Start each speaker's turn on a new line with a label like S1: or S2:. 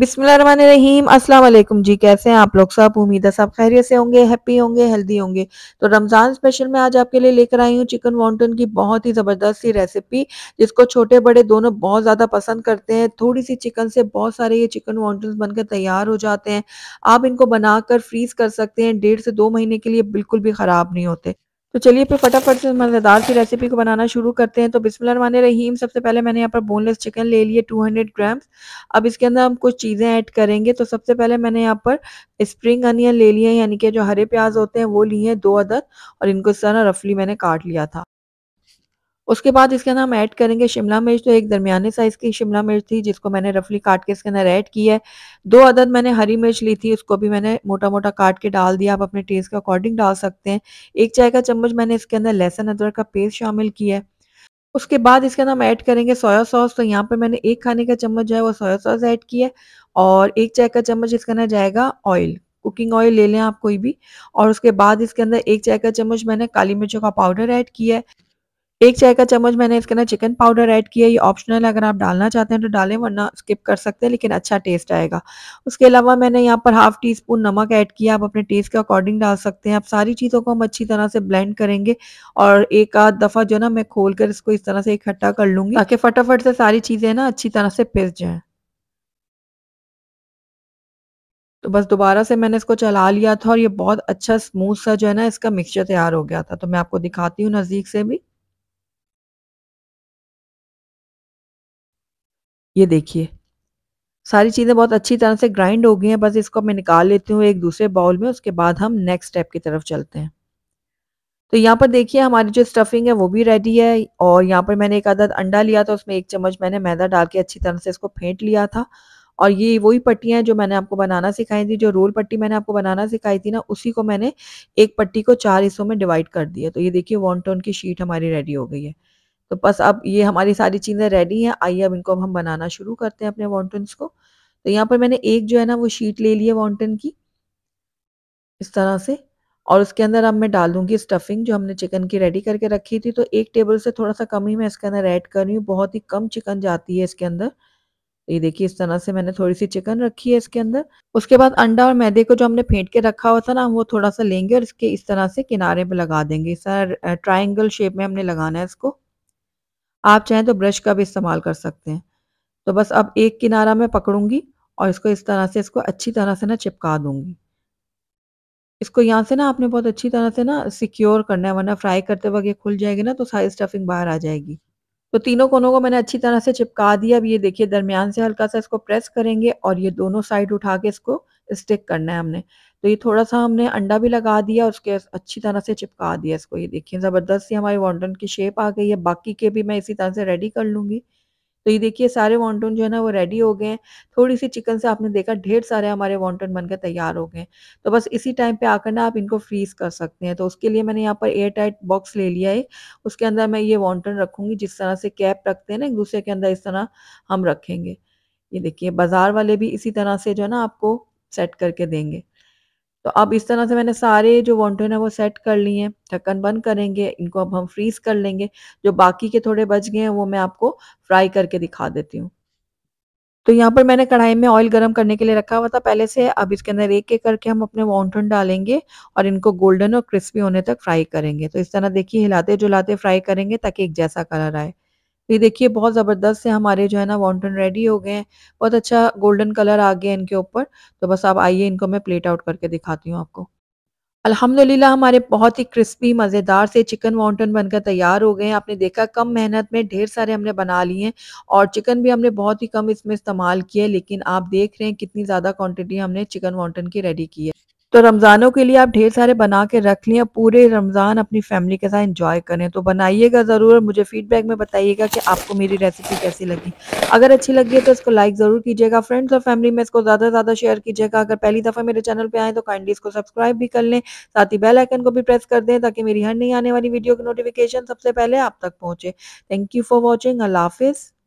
S1: बिस्मिल्लाम अस्सलाम वालेकुम जी कैसे हैं आप लोग सब उम्मीद है सब खैरियत से होंगे हैप्पी होंगे हेल्दी होंगे तो रमज़ान स्पेशल में आज आपके लिए लेकर आई हूँ चिकन वॉन्टन की बहुत ही ज़बरदस्त सी रेसिपी जिसको छोटे बड़े दोनों बहुत ज़्यादा पसंद करते हैं थोड़ी सी चिकन से बहुत सारे ये चिकन वॉन्टन बनकर तैयार हो जाते हैं आप इनको बनाकर फ्रीज़ कर सकते हैं डेढ़ से दो महीने के लिए बिल्कुल भी ख़राब नहीं होते तो चलिए फिर फटाफट से मज़ेदार सी रेसिपी को बनाना शुरू करते हैं तो बिस्मिल्लाह रहीम सबसे पहले मैंने यहाँ पर बोनलेस चिकन ले लिए 200 ग्राम्स अब इसके अंदर हम कुछ चीज़ें ऐड करेंगे तो सबसे पहले मैंने यहाँ पर स्प्रिंग अनियन ले लिए यानी कि जो हरे प्याज होते हैं वो लिए हैं दो अदद और इनको इस तरह रफली मैंने काट लिया था उसके बाद इसके अंदर हम ऐड करेंगे शिमला मिर्च तो एक दरमियाने साइज़ की शिमला मिर्च थी जिसको मैंने रफली काट के इसके अंदर ऐड की है दो अदद मैंने हरी मिर्च ली थी उसको भी मैंने मोटा मोटा काट के डाल दिया आप अपने टेस्ट के अकॉर्डिंग डाल सकते हैं एक चाय का चम्मच मैंने इसके अंदर लहसुन अदरक का पेस्ट शामिल किया है उसके बाद इसके अंदर हम ऐड करेंगे सोया सॉस तो यहाँ पे मैंने एक खाने का चम्मच जो है वो सोया सॉस ऐड किया है और एक चाय का चम्मच इसके अंदर जाएगा ऑयल कुकिंग ऑयल ले लें आप कोई भी और उसके बाद इसके अंदर एक चाय का चम्मच मैंने काली मिर्चों का पाउडर ऐड किया है एक चाय का चम्मच मैंने इसके अंदर चिकन पाउडर ऐड किया ये ऑप्शनल अगर आप डालना चाहते हैं तो डालें वरना स्किप कर सकते हैं लेकिन अच्छा टेस्ट आएगा उसके अलावा मैंने यहाँ पर हाफ टी स्पून नमक ऐड किया आप अपने टेस्ट के अकॉर्डिंग डाल सकते हैं आप सारी चीज़ों को हम अच्छी तरह से ब्लेंड करेंगे और एक आध दफ़ा जो ना मैं खोल कर इसको इस तरह से इकट्ठा कर लूँगी ताकि फटाफट से सारी चीज़ें ना अच्छी तरह से पिस जाएँ तो बस दोबारा से मैंने इसको चला लिया था और ये बहुत अच्छा स्मूथ सा जो है ना इसका मिक्सचर तैयार हो गया था तो मैं आपको दिखाती हूँ नज़दीक से भी ये देखिए सारी चीज़ें बहुत अच्छी तरह से ग्राइंड हो गई हैं बस इसको मैं निकाल लेती हूँ एक दूसरे बाउल में उसके बाद हम नेक्स्ट स्टेप की तरफ चलते हैं तो यहाँ पर देखिए हमारी जो स्टफिंग है वो भी रेडी है और यहाँ पर मैंने एक आदत अंडा लिया था उसमें एक चम्मच मैंने मैदा डाल के अच्छी तरह से इसको फेंट लिया था और ये वही पट्टियाँ हैं जो मैंने आपको बनाना सिखाई थी जो रोल पट्टी मैंने आपको बनाना सिखाई थी ना उसी को मैंने एक पट्टी को चार हिस्सों में डिवाइड कर दिया तो ये देखिए वॉन्टोन की शीट हमारी रेडी हो गई है तो बस अब ये हमारी सारी चीज़ें रेडी हैं आइए अब इनको अब हम बनाना शुरू करते हैं अपने वॉन्टन्स को तो यहाँ पर मैंने एक जो है ना वो शीट ले ली है वॉन्टन की इस तरह से और उसके अंदर अब मैं डाल दूंगी स्टफिंग जो हमने चिकन की रेडी करके रखी थी तो एक टेबल से थोड़ा सा कम ही मैं इसके अंदर ऐड कर रही हूँ बहुत ही कम चिकन जाती है इसके अंदर ये देखिए इस तरह से मैंने थोड़ी सी चिकन रखी है इसके अंदर उसके बाद अंडा और मैदे को जो हमने फेंट के रखा हुआ था ना वो थोड़ा सा लेंगे और इसके इस तरह से किनारे पे लगा देंगे इस तरह ट्राइंगल शेप में हमने लगाना है इसको आप चाहें तो ब्रश का भी इस्तेमाल कर सकते हैं तो बस अब एक किनारा मैं पकड़ूंगी और इसको इस तरह से इसको अच्छी तरह से ना चिपका दूंगी इसको यहाँ से ना आपने बहुत अच्छी तरह से ना सिक्योर करना है वरना फ्राई करते वक्त ये खुल जाएगी ना तो सारी स्टफिंग बाहर आ जाएगी तो तीनों कोनों को मैंने अच्छी तरह से चिपका दिया अब ये देखिए दरमियान से हल्का सा इसको प्रेस करेंगे और ये दोनों साइड उठा के इसको स्टिक करना है हमने तो ये थोड़ा सा हमने अंडा भी लगा दिया उसके अच्छी तरह से चिपका दिया इसको ये देखिए ज़बरदस्त सी हमारी वॉन्टन की शेप आ गई है बाकी के भी मैं इसी तरह से रेडी कर लूँगी तो ये देखिए सारे वॉन्टन जो है ना वो रेडी हो गए हैं थोड़ी सी चिकन से आपने देखा ढेर सारे हमारे वॉन्टन बनकर तैयार हो गए तो बस इसी टाइम पे आकर ना आप इनको फ्रीज कर सकते हैं तो उसके लिए मैंने यहाँ पर एयर टाइट बॉक्स ले लिया है उसके अंदर मैं ये वॉन्टन रखूँगी जिस तरह से कैप रखते हैं ना एक दूसरे के अंदर इस तरह हम रखेंगे ये देखिए बाज़ार वाले भी इसी तरह से जो है ना आपको सेट करके देंगे तो अब इस तरह से मैंने सारे जो वॉन्टन है वो सेट कर लिए हैं ढक्कन बंद करेंगे इनको अब हम फ्रीज कर लेंगे जो बाकी के थोड़े बच गए हैं वो मैं आपको फ्राई करके दिखा देती हूँ तो यहाँ पर मैंने कढ़ाई में ऑयल गरम करने के लिए रखा हुआ था पहले से अब इसके अंदर एक एक करके हम अपने वॉन्टन डालेंगे और इनको गोल्डन और क्रिस्पी होने तक फ्राई करेंगे तो इस तरह देखिए हिलाते जुलाते फ्राई करेंगे ताकि एक जैसा कलर आए ये देखिए बहुत ज़बरदस्त से हमारे जो है ना वॉन्टन रेडी हो गए हैं बहुत अच्छा गोल्डन कलर आ गया इनके ऊपर तो बस आप आइए इनको मैं प्लेट आउट करके दिखाती हूँ आपको अल्हम्दुलिल्लाह हमारे बहुत ही क्रिस्पी मज़ेदार से चिकन वाउंटन बनकर तैयार हो गए हैं आपने देखा कम मेहनत में ढेर सारे हमने बना लिए हैं और चिकन भी हमने बहुत ही कम इसमें इस्तेमाल किया है लेकिन आप देख रहे हैं कितनी ज़्यादा क्वांटिटी हमने चिकन वाउंटन की रेडी की है तो रमज़ानों के लिए आप ढेर सारे बना के रख लिए पूरे रमज़ान अपनी फैमिली के साथ एंजॉय करें तो बनाइएगा ज़रूर मुझे फीडबैक में बताइएगा कि आपको मेरी रेसिपी कैसी लगी अगर अच्छी लगी है तो इसको लाइक ज़रूर कीजिएगा फ्रेंड्स और फैमिली में इसको ज़्यादा से ज़्यादा शेयर कीजिएगा अगर पहली दफ़ा मेरे चैनल पर आए तो काइंडली इसको सब्सक्राइब भी कर लें साथ ही बेल आइकन को भी प्रेस कर दें ताकि मेरी हर नहीं आने वाली वीडियो की नोटिफिकेशन सबसे पहले आप तक पहुंचे थैंक यू फॉर वॉचिंग अल्लाह हाफिज़